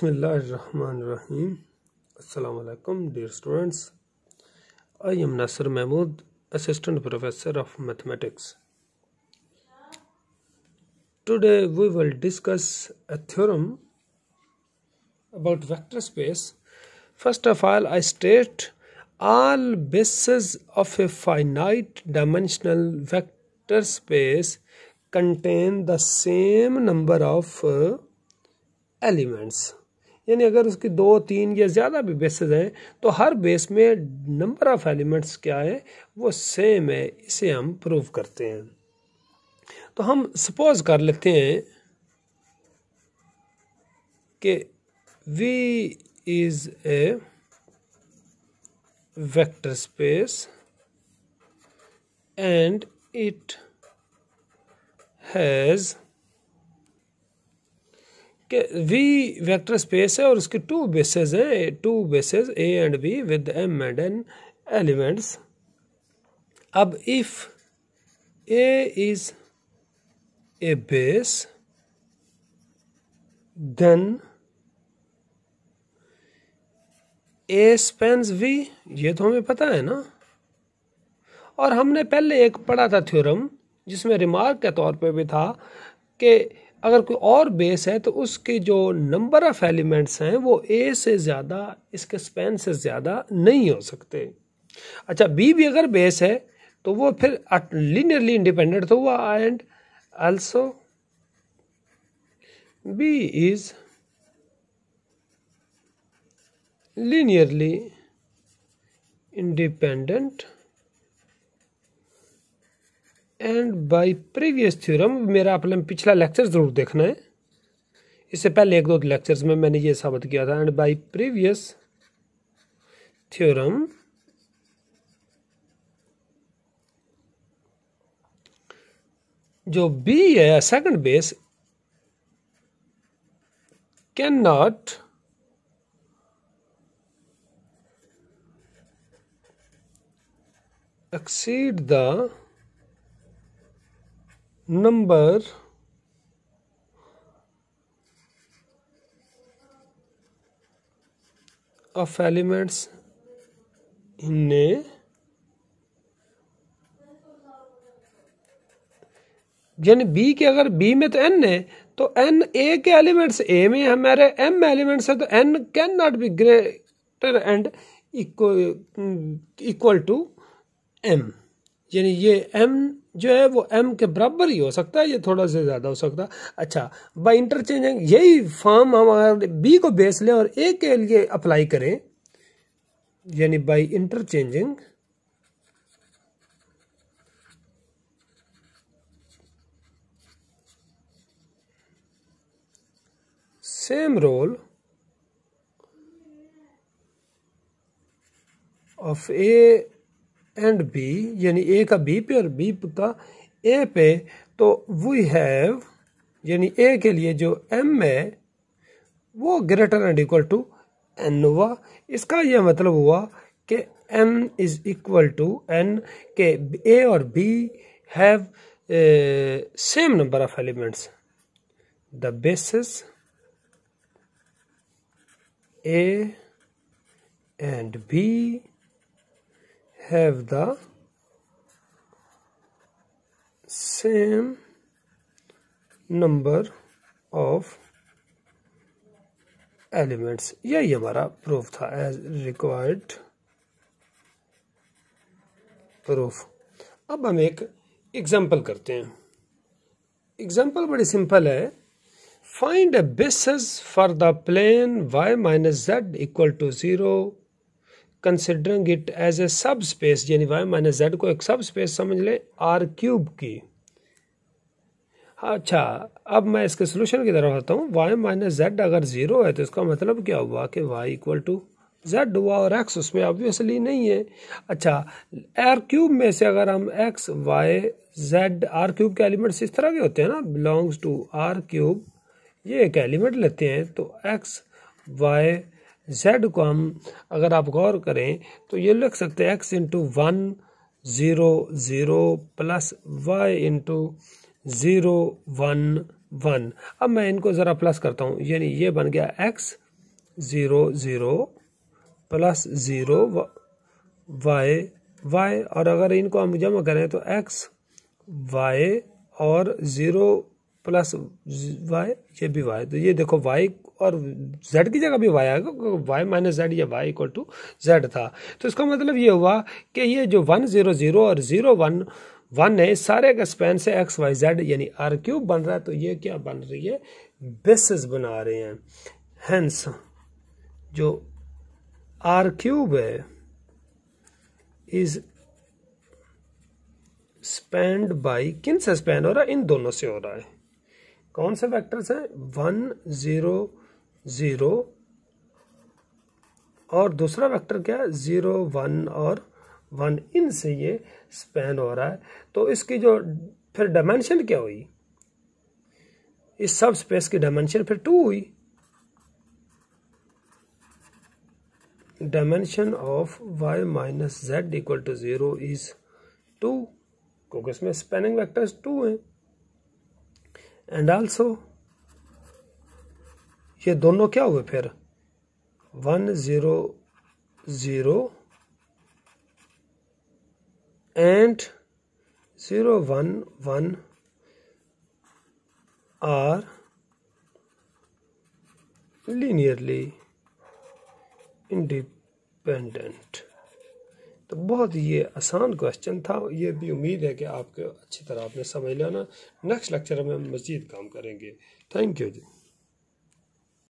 Bismillahirrahmanirrahim. Assalamu alaikum, dear students. I am Nasir Mahmood, Assistant Professor of Mathematics. Today we will discuss a theorem about vector space. First of all, I state all bases of a finite dimensional vector space contain the same number of uh, elements यानी अगर उसकी दो तीन या ज़्यादा भी basis हैं तो हर बेस में नंबर ऑफ एलिमेंट्स क्या है वो सेम है इसे हम प्रूव करते हैं तो हम सपोज कर लेते हैं कि v is a vector space and it has कि वी वेक्टर स्पेस है और उसके टू बेसिस है two bases A and B with M and N elements अब if A is a base then A spans V ये तो हमें पता है ना और हमने पहले एक पढ़ा था थ्योरम जिसमें रिमार्क के तौर पे भी था कि अगर कोई और बेस है तो उसके जो नंबर ऑफ एलिमेंट्स हैं वो ए से ज़्यादा इसके स्पेन से ज़्यादा नहीं हो सकते अच्छा बी भी अगर बेस है तो वो फिर लीनियरली इंडिपेंडेंट तो हुआ and also B is linearly independent and by previous theorem मेरा अपने पिछला लेक्चर ज़रूर देखना है इससे पहले एक दो लेक्चर्स में मैंने ये साबित किया था एंड बाय प्रीवियस थ्योरम जो बी है second base can not exceed the number of elements in a यानी बी के अगर बी में तो एन है तो एन ए के एलिमेंट्स ए में हमारे एम एलिमेंट्स है तो N can not be greater and equal to M यानी ये एम जो है वो एम के बराबर ही हो सकता है ये थोड़ा सा ज़्यादा हो सकता है अच्छा बाई इंटरचेंजिंग यही फॉर्म हम बी को बेस लें और ए के लिए अप्लाई करें यानी by interchanging same role of A and B यानी ए का बी पे और बी का ए पे तो वी हैव यानी ए के लिए जो एम है वो greater and equal to N हुआ इसका यह मतलब हुआ कि M is equal to N के ए और B have same number of elements the basis A and B have the same number of elements यही हमारा प्रूफ था एज रिक्वायर्ड प्रूफ अब हम एक एग्जाम्पल करते हैं एग्जाम्पल बड़ी सिंपल है find a basis for the plane Y minus Z equal to zero considering it as a subspace यानी वाई माइनस जेड को एक सब स्पेस समझ लें आर क्यूब की अच्छा अब मैं इसके सोल्यूशन की तरफ आता हूँ वाई माइनस जेड अगर ज़ीरो है तो इसका मतलब क्या हुआ कि वाई इक्वल टू जेड हुआ और एक्स उसमें ऑब्वियसली नहीं है अच्छा आर क्यूब में से अगर हम X Y Z R cube के एलिमेंट्स इस तरह के होते हैं ना बिलोंग्स टू आर क्यूब ये एक एलिमेंट लेते हैं तो एक्स वाई जेड को हम अगर आप गौर करें तो ये लिख सकते हैं X into one zero zero plus Y into zero one one अब मैं इनको ज़रा प्लस करता हूँ यानी ये बन गया X zero zero plus zero Y Y और अगर इनको हम जमा करें तो एक्स वाई और ज़ीरो प्लस वाई ये भी वाई तो ये देखो वाई और z की जगह भी y आएगा y माइनस जेड या वाई इक्वल टू जेड था तो इसका मतलब ये हुआ कि ये जो वन ज़ीरो ज़ीरो और ज़ीरो वन वन है सारे का स्पेन से एक्स वाई जेड यानी आर क्यूब बन रहा है तो ये क्या बन रही है बेसिस बना रहे हैं हेंस जो आर क्यूब है इज स्पेंड बाई किन से स्पेंड हो रहा है इन दोनों से हो रहा है कौन से फैक्टर्स हैं वन ज़ीरो ज़ीरो और दूसरा वेक्टर क्या है ज़ीरो वन और वन इन से ये स्पैन हो रहा है तो इसकी जो फिर डायमेंशन क्या हुई इस सब स्पेस की डायमेंशन फिर टू हुई dimension of Y minus Z equal to zero is two क्योंकि इसमें स्पेनिंग वेक्टर्स टू हैं एंड आल्सो ये दोनों क्या हुए फिर one zero zero and zero one one are linearly independent तो बहुत ये आसान क्वेश्चन था ये भी उम्मीद है कि आपको अच्छी तरह आपने समझ लिया ना नेक्स्ट लेक्चर में हम मज़ीद काम करेंगे थैंक यू जी